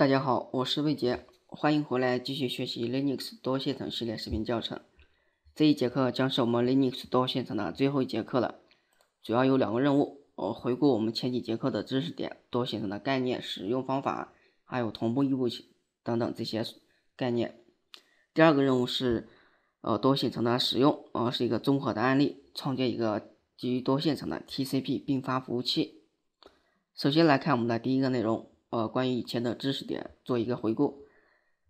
大家好，我是魏杰，欢迎回来继续学习 Linux 多线程系列视频教程。这一节课将是我们 Linux 多线程的最后一节课了，主要有两个任务：呃，回顾我们前几节课的知识点，多线程的概念、使用方法，还有同步异步等等这些概念；第二个任务是，呃，多线程的使用，呃，是一个综合的案例，创建一个基于多线程的 TCP 并发服务器。首先来看我们的第一个内容。呃，关于以前的知识点做一个回顾。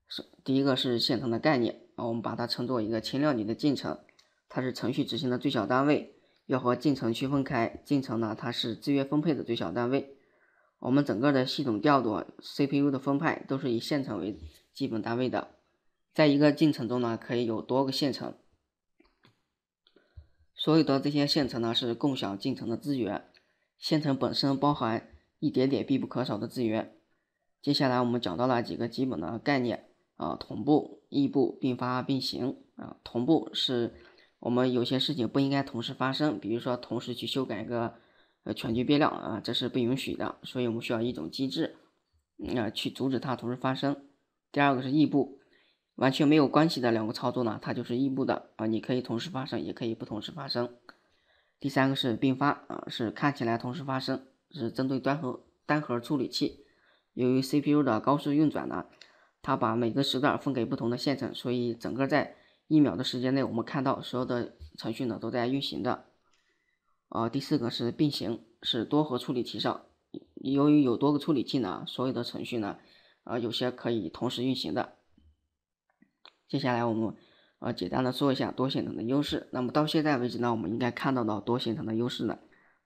是第一个是线程的概念，啊，我们把它称作一个轻量级的进程，它是程序执行的最小单位，要和进程区分开。进程呢，它是资源分配的最小单位。我们整个的系统调度、CPU 的分派都是以线程为基本单位的。在一个进程中呢，可以有多个线程。所有的这些线程呢，是共享进程的资源。线程本身包含。一点点必不可少的资源。接下来我们讲到了几个基本的概念啊，同步、异步、并发、并行啊。同步是我们有些事情不应该同时发生，比如说同时去修改一个全局变量啊，这是不允许的，所以我们需要一种机制啊去阻止它同时发生。第二个是异步，完全没有关系的两个操作呢，它就是异步的啊，你可以同时发生，也可以不同时发生。第三个是并发啊，是看起来同时发生。是针对单核单核处理器，由于 CPU 的高速运转呢，它把每个时段分给不同的线程，所以整个在一秒的时间内，我们看到所有的程序呢都在运行的。呃，第四个是并行，是多核处理器上，由于有多个处理器呢，所有的程序呢，呃，有些可以同时运行的。接下来我们呃简单的说一下多线程的优势。那么到现在为止呢，我们应该看到的多线程的优势呢，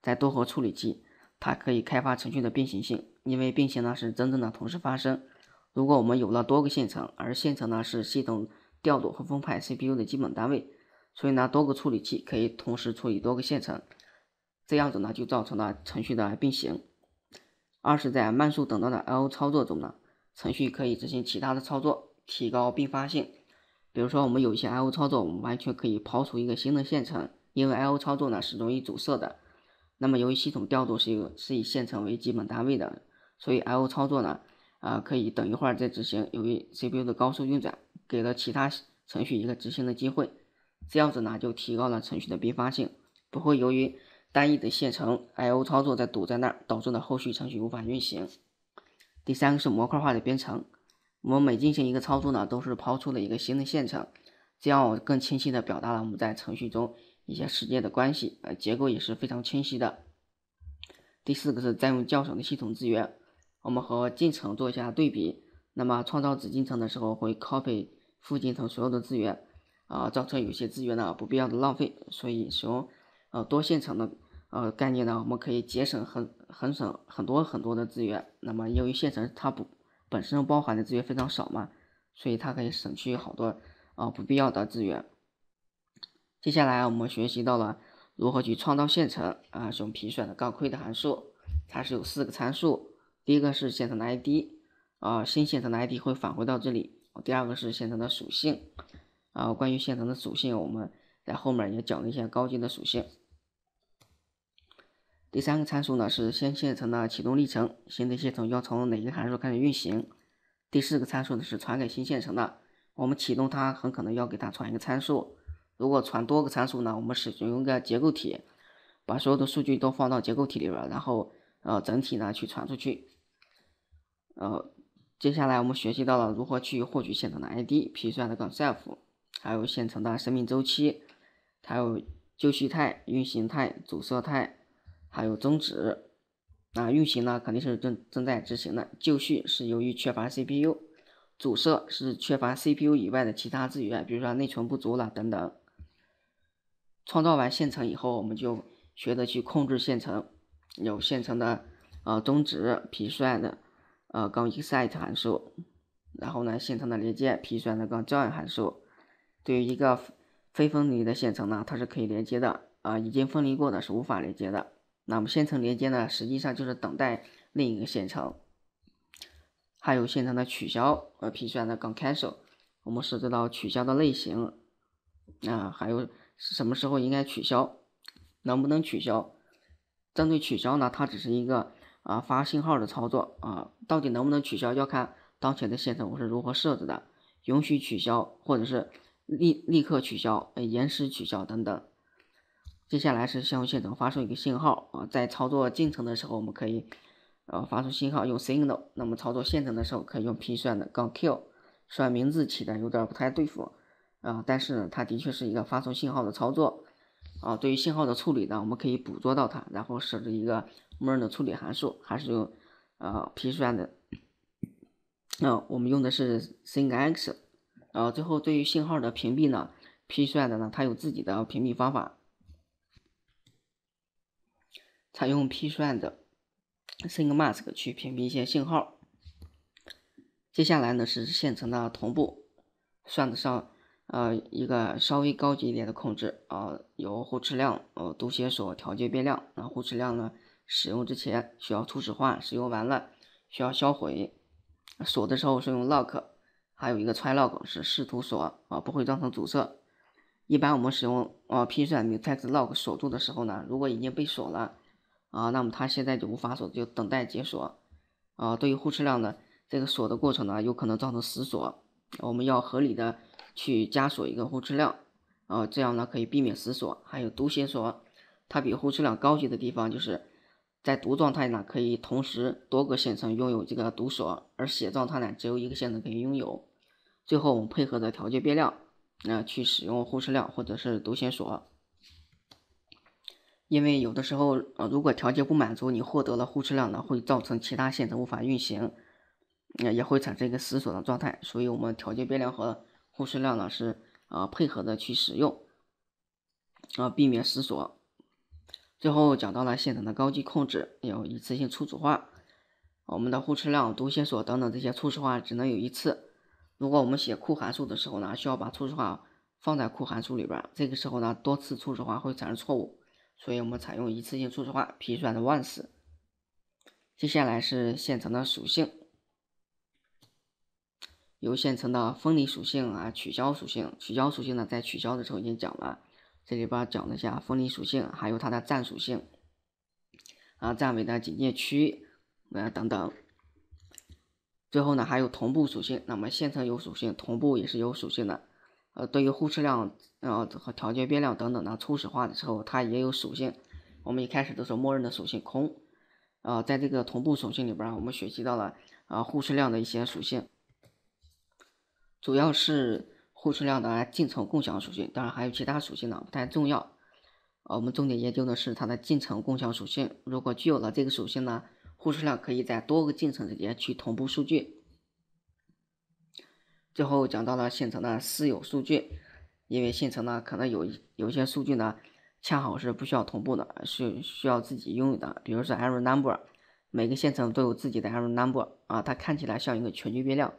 在多核处理器。它可以开发程序的并行性，因为并行呢是真正的同时发生。如果我们有了多个线程，而线程呢是系统调度和分派 CPU 的基本单位，所以呢多个处理器可以同时处理多个线程，这样子呢就造成了程序的并行。二是，在慢速等待的 I/O 操作中呢，程序可以执行其他的操作，提高并发性。比如说，我们有一些 I/O 操作，我们完全可以抛出一个新的线程，因为 I/O 操作呢是容易阻塞的。那么，由于系统调度是一个是以线程为基本单位的，所以 I/O 操作呢，啊，可以等一会儿再执行。由于 CPU 的高速运转，给了其他程序一个执行的机会，这样子呢，就提高了程序的并发性，不会由于单一的线程 I/O 操作在堵在那儿，导致了后续程序无法运行。第三个是模块化的编程，我们每进行一个操作呢，都是抛出了一个新的线程，这样更清晰地表达了我们在程序中。一些时间的关系，呃，结构也是非常清晰的。第四个是占用较少的系统资源，我们和进程做一下对比。那么创造子进程的时候会 copy 父进程所有的资源，啊，造成有些资源呢不必要的浪费。所以使用呃多线程的呃概念呢，我们可以节省很很省很多很多的资源。那么由于线程它不本身包含的资源非常少嘛，所以它可以省去好多啊不必要的资源。接下来我们学习到了如何去创造线程啊，使用 p t 的 g 盔的函数，它是有四个参数，第一个是线程的 id 啊，新线程的 id 会返回到这里，第二个是线程的属性啊，关于线程的属性我们在后面也讲了一些高级的属性。第三个参数呢是新线程的启动历程，新的线程要从哪个函数开始运行？第四个参数呢是传给新线程的，我们启动它很可能要给它传一个参数。如果传多个参数呢？我们使用一个结构体，把所有的数据都放到结构体里边，然后呃整体呢去传出去。呃，接下来我们学习到了如何去获取线程的 ID、P 算的 self，还有线程的生命周期，还有就绪态、运行态、阻塞态，还有终止。那运行呢肯定是正正在执行的，就绪是由于缺乏 CPU，阻塞是缺乏 CPU 以外的其他资源，比如说内存不足了等等。创造完线程以后，我们就学着去控制线程，有线程的呃终止、批算的呃，杠 exit 函数；然后呢，线程的连接、批算的杠 join 函数。对于一个非分离的线程呢，它是可以连接的啊，已经分离过的是无法连接的。那么线程连接呢，实际上就是等待另一个线程。还有线程的取消呃，批算的杠 cancel，我们设置到取消的类型。那还有。是什么时候应该取消？能不能取消？针对取消呢？它只是一个啊发信号的操作啊，到底能不能取消要看当前的线程我是如何设置的，允许取消或者是立立刻取消、呃、延时取消等等。接下来是向线程发送一个信号啊，在操作进程的时候我们可以呃、发出信号用 signal，那么操作线程的时候可以用 p 算的杠 Q，k i 算名字起的有点不太对付。啊，但是呢，它的确是一个发送信号的操作。啊，对于信号的处理呢，我们可以捕捉到它，然后设置一个默认的处理函数，还是用啊 P 算的。那我们用的是 s i n g x 然后最后对于信号的屏蔽呢，P 算的呢，它有自己的屏蔽方法，采用 P 算的 think mask 去屏蔽一些信号。接下来呢是线程的同步，算得上。呃，一个稍微高级一点的控制啊，有互斥量，呃，读写锁调节变量。那互斥量呢，使用之前需要初始化，使用完了需要销毁。锁的时候是用 lock，还有一个 try lock 是试图锁啊，不会造成阻塞。一般我们使用啊 p s h m t e x lock 锁住的时候呢，如果已经被锁了啊，那么它现在就无法锁，就等待解锁。啊，对于互斥量的这个锁的过程呢，有可能造成死锁，我们要合理的。去加锁一个互斥量，啊，这样呢可以避免死锁，还有读写锁。它比互斥量高级的地方就是在读状态呢，可以同时多个线程拥有这个读锁，而写状态呢只有一个线程可以拥有。最后我们配合着调节变量，呃，去使用互斥量或者是读写锁，因为有的时候呃如果条件不满足，你获得了互斥量呢会造成其他线程无法运行，也会产生一个死锁的状态。所以我们调节变量和互斥量呢是啊配合的去使用，啊避免死锁。最后讲到了线程的高级控制，有一次性初始化，我们的互斥量、读写锁等等这些初始化只能有一次。如果我们写库函数的时候呢，需要把初始化放在库函数里边，这个时候呢多次初始化会产生错误，所以我们采用一次性初始化出来的 once。接下来是线程的属性。由线程的分离属性啊，取消属性，取消属性呢，在取消的时候已经讲了，这里边讲了一下分离属性，还有它的占属性，啊，占位的警戒区，呃等等。最后呢，还有同步属性，那么线程有属性，同步也是有属性的，呃，对于互斥量，呃和调节变量等等呢，初始化的时候它也有属性，我们一开始都是默认的属性空，呃，在这个同步属性里边，我们学习到了啊，互斥量的一些属性。主要是互斥量的进程共享属性，当然还有其他属性呢，不太重要。啊，我们重点研究的是它的进程共享属性。如果具有了这个属性呢，互斥量可以在多个进程之间去同步数据。最后讲到了线程的私有数据，因为线程呢可能有有些数据呢恰好是不需要同步的，是需要自己拥有的。比如说，error number，每个线程都有自己的 error number 啊，它看起来像一个全局变量。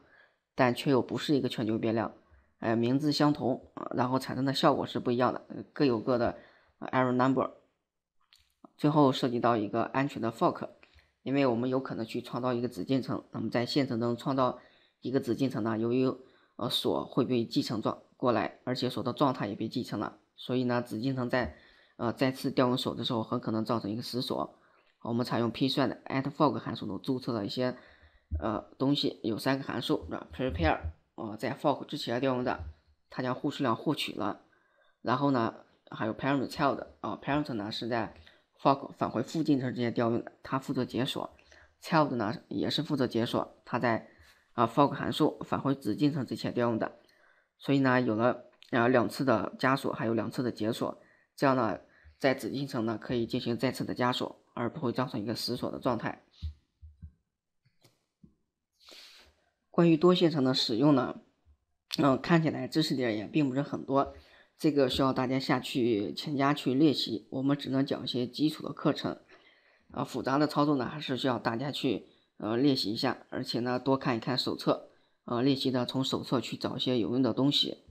但却又不是一个全球变量，呃，名字相同啊，然后产生的效果是不一样的，各有各的 error number。最后涉及到一个安全的 fork，因为我们有可能去创造一个子进程，那么在县程中创造一个子进程呢，由于呃锁会被继承状过来，而且锁的状态也被继承了，所以呢子进程在呃再次调用锁的时候，很可能造成一个死锁。我们采用 p 算的 a at fork 函数呢注册了一些。呃，东西有三个函数，是吧？prepare 哦，在 fork 之前调用的，它将互数量获取了。然后呢，还有 parent child 啊，parent 呢是在 fork 返回附近程之前调用的，它负责解锁；child 呢也是负责解锁，它在啊 fork 函数返回子进程之前调用的。所以呢，有了啊两次的加锁，还有两次的解锁，这样呢，在子进程呢可以进行再次的加锁，而不会造成一个死锁的状态。关于多线程的使用呢，嗯，看起来知识点也并不是很多，这个需要大家下去勤加去练习。我们只能讲一些基础的课程，啊，复杂的操作呢，还是需要大家去呃练习一下，而且呢，多看一看手册，呃，练习的从手册去找一些有用的东西。